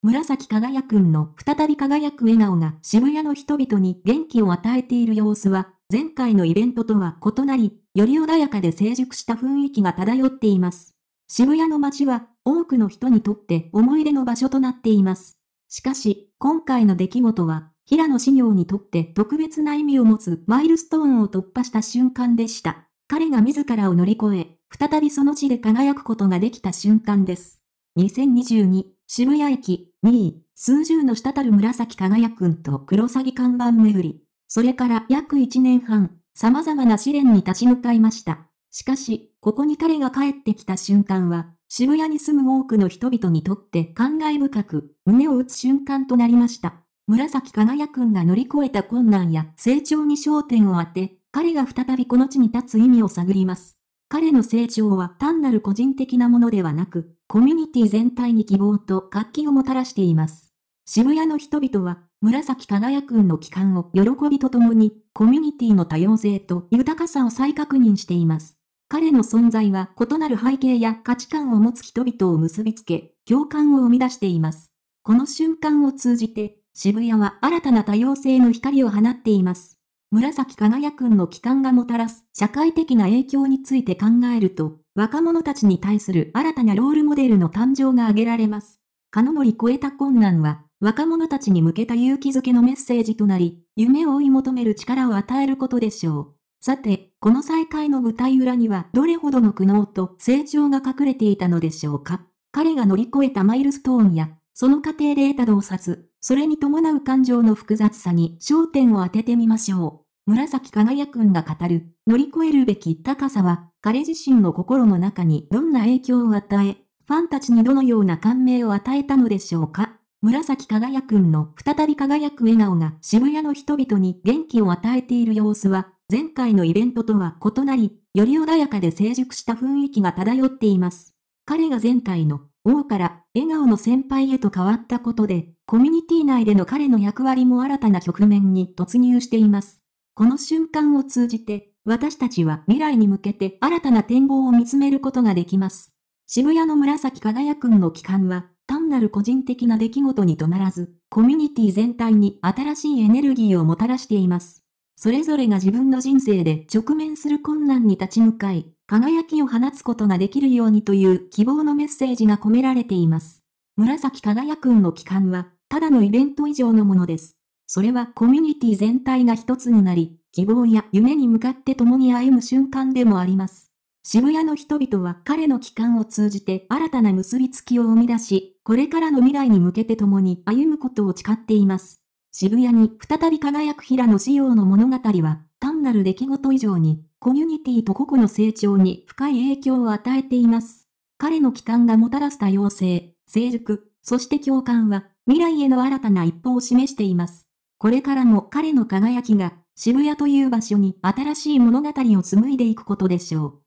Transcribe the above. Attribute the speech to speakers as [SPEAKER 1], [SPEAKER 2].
[SPEAKER 1] 紫輝くんの再び輝く笑顔が渋谷の人々に元気を与えている様子は、前回のイベントとは異なり、より穏やかで成熟した雰囲気が漂っています。渋谷の街は、多くの人にとって思い出の場所となっています。しかし、今回の出来事は、平野紫耀にとって特別な意味を持つマイルストーンを突破した瞬間でした。彼が自らを乗り越え、再びその地で輝くことができた瞬間です。2022渋谷駅、2位、数十の滴る紫輝くんと黒詐欺看板巡り。それから約1年半、様々な試練に立ち向かいました。しかし、ここに彼が帰ってきた瞬間は、渋谷に住む多くの人々にとって感慨深く、胸を打つ瞬間となりました。紫輝くんが乗り越えた困難や成長に焦点を当て、彼が再びこの地に立つ意味を探ります。彼の成長は単なる個人的なものではなく、コミュニティ全体に希望と活気をもたらしています。渋谷の人々は、紫輝くんの帰還を喜びとともに、コミュニティの多様性と豊かさを再確認しています。彼の存在は異なる背景や価値観を持つ人々を結びつけ、共感を生み出しています。この瞬間を通じて、渋谷は新たな多様性の光を放っています。紫輝くんの帰還がもたらす社会的な影響について考えると、若者たちに対する新たなロールモデルの誕生が挙げられます。かの乗り越えた困難は、若者たちに向けた勇気づけのメッセージとなり、夢を追い求める力を与えることでしょう。さて、この再会の舞台裏にはどれほどの苦悩と成長が隠れていたのでしょうか。彼が乗り越えたマイルストーンや、その過程で得た洞察、それに伴う感情の複雑さに焦点を当ててみましょう。紫輝くんが語る、乗り越えるべき高さは、彼自身の心の中にどんな影響を与え、ファンたちにどのような感銘を与えたのでしょうか。紫輝くんの再び輝く笑顔が渋谷の人々に元気を与えている様子は、前回のイベントとは異なり、より穏やかで成熟した雰囲気が漂っています。彼が前回の王から笑顔の先輩へと変わったことで、コミュニティ内での彼の役割も新たな局面に突入しています。この瞬間を通じて、私たちは未来に向けて新たな展望を見つめることができます。渋谷の紫輝くんの帰還は、単なる個人的な出来事に止まらず、コミュニティ全体に新しいエネルギーをもたらしています。それぞれが自分の人生で直面する困難に立ち向かい、輝きを放つことができるようにという希望のメッセージが込められています。紫輝くんの期間は、ただのイベント以上のものです。それはコミュニティ全体が一つになり、希望や夢に向かって共に歩む瞬間でもあります。渋谷の人々は彼の期間を通じて新たな結びつきを生み出し、これからの未来に向けて共に歩むことを誓っています。渋谷に再び輝く平野紫耀の物語は、単なる出来事以上に、コミュニティと個々の成長に深い影響を与えています。彼の帰還がもたらす多様性、成熟、そして共感は、未来への新たな一歩を示しています。これからも彼の輝きが、渋谷という場所に新しい物語を紡いでいくことでしょう。